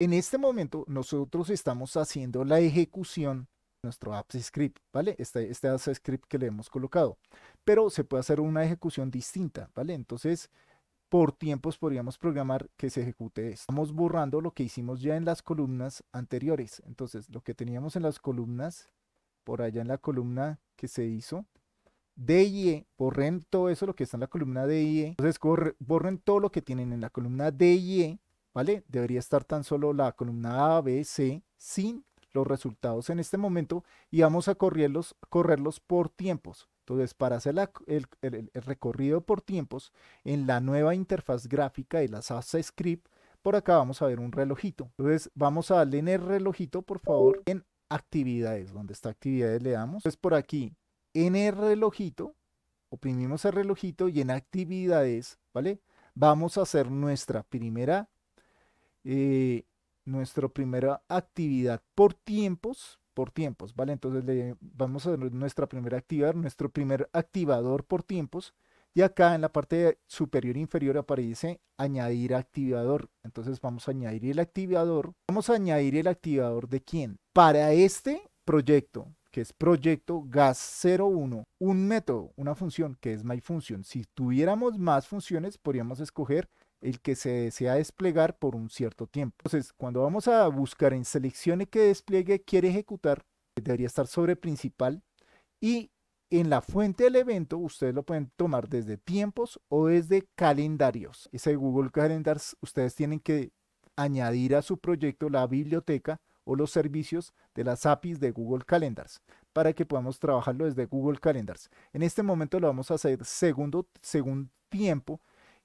En este momento nosotros estamos haciendo la ejecución de nuestro Script, ¿vale? Este, este Apps Script que le hemos colocado. Pero se puede hacer una ejecución distinta, ¿vale? Entonces, por tiempos podríamos programar que se ejecute esto. Estamos borrando lo que hicimos ya en las columnas anteriores. Entonces, lo que teníamos en las columnas, por allá en la columna que se hizo, DIE, borren todo eso, lo que está en la columna DIE. Entonces, borren todo lo que tienen en la columna DIE ¿vale? Debería estar tan solo la columna A, B, C sin los resultados en este momento y vamos a correrlos, correrlos por tiempos. Entonces, para hacer el, recorrido por tiempos en la nueva interfaz gráfica de la SAS Script, por acá vamos a ver un relojito. Entonces, vamos a darle en el relojito, por favor, en actividades, donde está actividades le damos. Entonces, por aquí, en el relojito, oprimimos el relojito y en actividades, ¿vale? Vamos a hacer nuestra primera eh, nuestra primera actividad por tiempos, por tiempos, ¿vale? Entonces le, vamos a nuestra primera actividad, nuestro primer activador por tiempos. Y acá en la parte superior e inferior aparece añadir activador. Entonces vamos a añadir el activador. Vamos a añadir el activador de quién. Para este proyecto, que es proyecto gas01, un método, una función que es myFunction. Si tuviéramos más funciones, podríamos escoger el que se desea desplegar por un cierto tiempo. Entonces, cuando vamos a buscar en seleccione que despliegue quiere ejecutar, debería estar sobre principal y en la fuente del evento ustedes lo pueden tomar desde tiempos o desde calendarios. Ese Google Calendars ustedes tienen que añadir a su proyecto la biblioteca o los servicios de las APIs de Google Calendars para que podamos trabajarlo desde Google Calendars. En este momento lo vamos a hacer segundo, según tiempo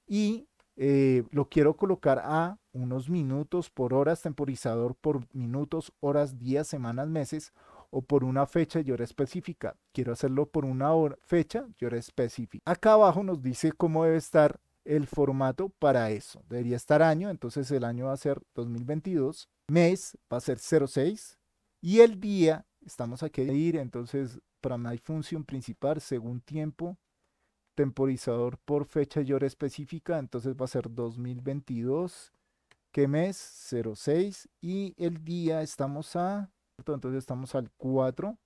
y eh, lo quiero colocar a unos minutos por horas, temporizador por minutos, horas, días, semanas, meses o por una fecha y hora específica. Quiero hacerlo por una hora, fecha y hora específica. Acá abajo nos dice cómo debe estar el formato para eso. Debería estar año, entonces el año va a ser 2022. Mes va a ser 06. Y el día, estamos aquí ir, entonces para my función principal, según tiempo, temporizador por fecha y hora específica, entonces va a ser 2022, qué mes 06 y el día estamos a, entonces estamos al 4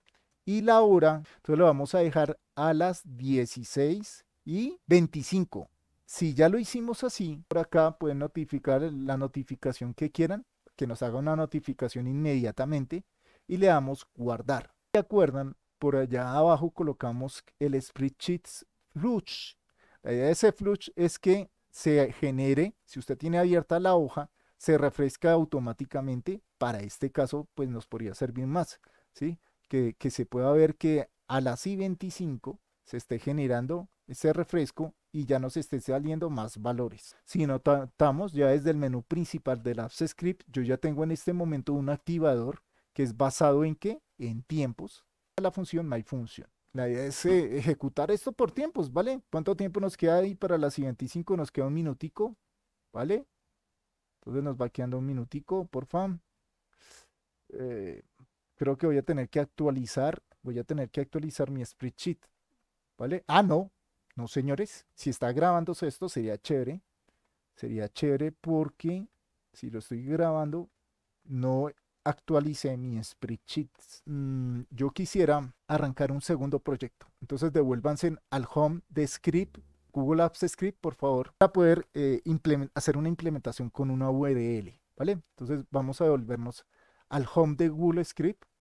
y la hora, entonces lo vamos a dejar a las 16 y 25. Si ya lo hicimos así, por acá pueden notificar la notificación que quieran, que nos haga una notificación inmediatamente y le damos guardar. ¿Se acuerdan? Por allá abajo colocamos el spreadsheets flush. La idea de ese flush es que se genere, si usted tiene abierta la hoja, se refresca automáticamente. Para este caso, pues nos podría servir más, ¿sí? Que, se pueda ver que a las I25 se esté generando ese refresco y ya nos esté saliendo más valores. Si notamos ya desde el menú principal del Apps Script, yo ya tengo en este momento un activador que es basado en que, En tiempos, la función MyFunction. La idea es eh, ejecutar esto por tiempos, ¿vale? ¿Cuánto tiempo nos queda ahí para las 25? Nos queda un minutico, ¿vale? Entonces nos va quedando un minutico, por favor. Eh, creo que voy a tener que actualizar, voy a tener que actualizar mi spreadsheet, ¿vale? Ah, no, no señores, si está grabándose esto sería chévere, sería chévere porque si lo estoy grabando, no actualice mi spreadsheet. Mm, yo quisiera arrancar un segundo proyecto. Entonces devuélvanse al home de script, Google Apps Script, por favor, para poder eh, hacer una implementación con una URL. E ¿Vale? Entonces vamos a devolvernos al home de Google Script